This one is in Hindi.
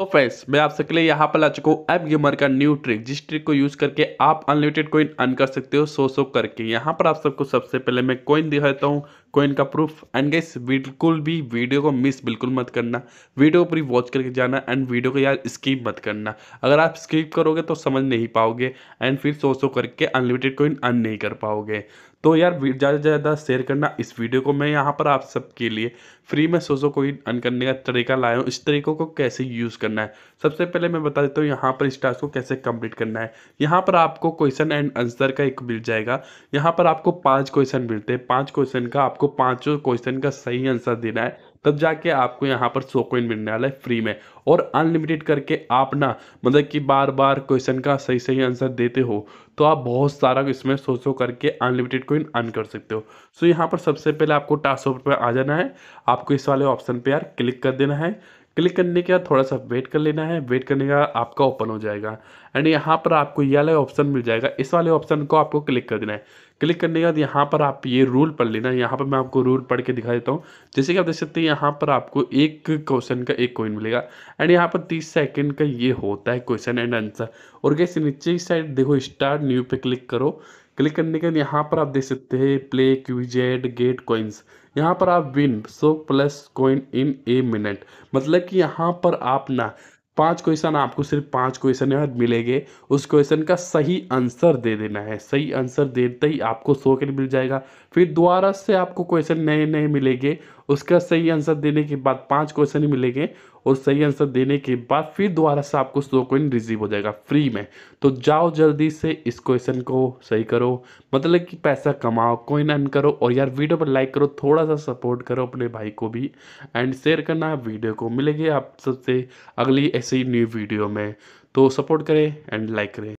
तो फ्रेंड्स मैं आप सबके लिए यहाँ पर ला चुका हूँ एप गेमर का न्यू ट्रिक जिस ट्रिक को यूज करके आप अनलिमिटेड कॉइन अर्न कर सकते हो सो सो करके यहाँ पर आप सबको सबसे पहले मैं कॉइन दिखाता हूँ कॉइन का प्रूफ एंड गाइस बिल्कुल भी वीडियो को मिस बिल्कुल मत करना वीडियो पूरी वॉच करके जाना एंड वीडियो को यार स्किप मत करना अगर आप स्किप करोगे तो समझ नहीं पाओगे एंड फिर सो सो करके अनलिमिटेड कॉइन अर्न नहीं कर पाओगे तो यार ज़्यादा से ज़्यादा शेयर करना इस वीडियो को मैं यहाँ पर आप सबके लिए फ्री में सोचो कोई अन करने का तरीका लाया हूँ इस तरीकों को कैसे यूज़ करना है सबसे पहले मैं बता देता हूँ यहाँ पर इस टास्क को कैसे कंप्लीट करना है यहाँ पर आपको क्वेश्चन एंड आंसर का एक मिल जाएगा यहाँ पर आपको पाँच क्वेश्चन मिलते हैं पाँच क्वेश्चन का आपको पाँचों क्वेश्चन का सही आंसर देना है तब जाके आपको यहाँ पर सो कोइन मिलने वाला है फ्री में और अनलिमिटेड करके आप ना मतलब कि बार बार क्वेश्चन का सही सही आंसर देते हो तो आप बहुत सारा इसमें सो सो करके अनलिमिटेड कोइन अर्न कर सकते हो सो यहाँ पर सबसे पहले आपको टास्क पर आ जाना है आपको इस वाले ऑप्शन पर यार क्लिक कर देना है क्लिक करने के बाद थोड़ा सा वेट कर लेना है वेट करने का आपका ओपन हो जाएगा एंड यहाँ पर आपको ये वाला ऑप्शन मिल जाएगा इस वाले ऑप्शन को आपको क्लिक कर देना है क्लिक करने के बाद यहाँ पर आप ये रूल पढ़ लेना है यहाँ पर मैं आपको रूल पढ़ के दिखा देता हूँ जैसे कि आप देख सकते हैं यहाँ पर आपको एक क्वेश्चन का एक कोइन मिलेगा एंड यहाँ पर तीस सेकेंड का ये होता है क्वेश्चन एंड आंसर और कैसे नीचे की साइड देखो स्टार्ट न्यू पे क्लिक करो क्लिक करने के बाद यहाँ पर आप देख सकते हैं प्ले क्यूजेड गेट कॉइन्स यहाँ पर आप विन सो plus coin in a minute मतलब कि यहाँ पर आप ना पांच क्वेश्चन आपको सिर्फ पांच क्वेश्चन यहाँ मिलेंगे उस क्वेश्चन का सही आंसर दे देना है सही आंसर देते ही आपको सो के मिल जाएगा फिर दोबारा से आपको क्वेश्चन नए नए मिलेंगे उसका सही आंसर देने के बाद पांच क्वेश्चन ही मिलेंगे और सही आंसर देने के बाद फिर दोबारा से आपको स्लो कोइन रिसीव हो जाएगा फ्री में तो जाओ जल्दी से इस क्वेश्चन को सही करो मतलब कि पैसा कमाओ कोइन अर्न करो और यार वीडियो पर लाइक करो थोड़ा सा सपोर्ट करो अपने भाई को भी एंड शेयर करना वीडियो को मिलेगी आप सबसे अगली ऐसी न्यू वीडियो में तो सपोर्ट करें एंड लाइक करें